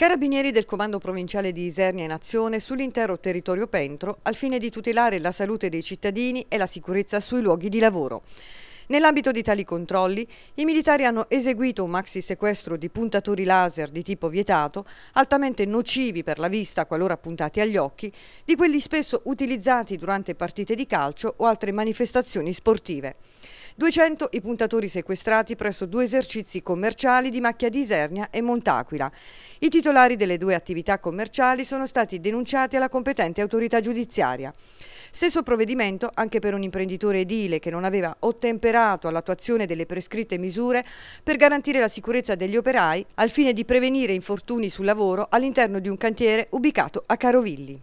Carabinieri del Comando Provinciale di Isernia in azione sull'intero territorio Pentro al fine di tutelare la salute dei cittadini e la sicurezza sui luoghi di lavoro. Nell'ambito di tali controlli, i militari hanno eseguito un maxi sequestro di puntatori laser di tipo vietato, altamente nocivi per la vista qualora puntati agli occhi, di quelli spesso utilizzati durante partite di calcio o altre manifestazioni sportive. 200 i puntatori sequestrati presso due esercizi commerciali di Macchia di Isernia e Montaquila. I titolari delle due attività commerciali sono stati denunciati alla competente autorità giudiziaria. Stesso provvedimento anche per un imprenditore edile che non aveva ottemperato all'attuazione delle prescritte misure per garantire la sicurezza degli operai al fine di prevenire infortuni sul lavoro all'interno di un cantiere ubicato a Carovilli.